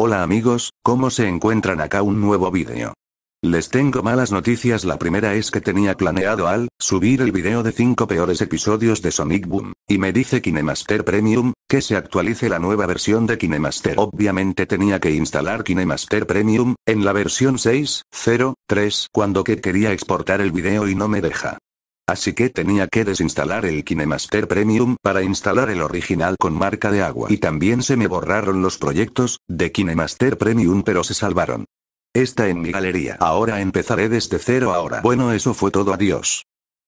Hola amigos, ¿cómo se encuentran acá un nuevo vídeo? Les tengo malas noticias la primera es que tenía planeado al, subir el video de 5 peores episodios de Sonic Boom, y me dice Kinemaster Premium, que se actualice la nueva versión de Kinemaster obviamente tenía que instalar Kinemaster Premium, en la versión 6.0.3 cuando que quería exportar el video y no me deja. Así que tenía que desinstalar el KineMaster Premium para instalar el original con marca de agua. Y también se me borraron los proyectos, de KineMaster Premium pero se salvaron. Está en mi galería. Ahora empezaré desde cero ahora. Bueno eso fue todo adiós.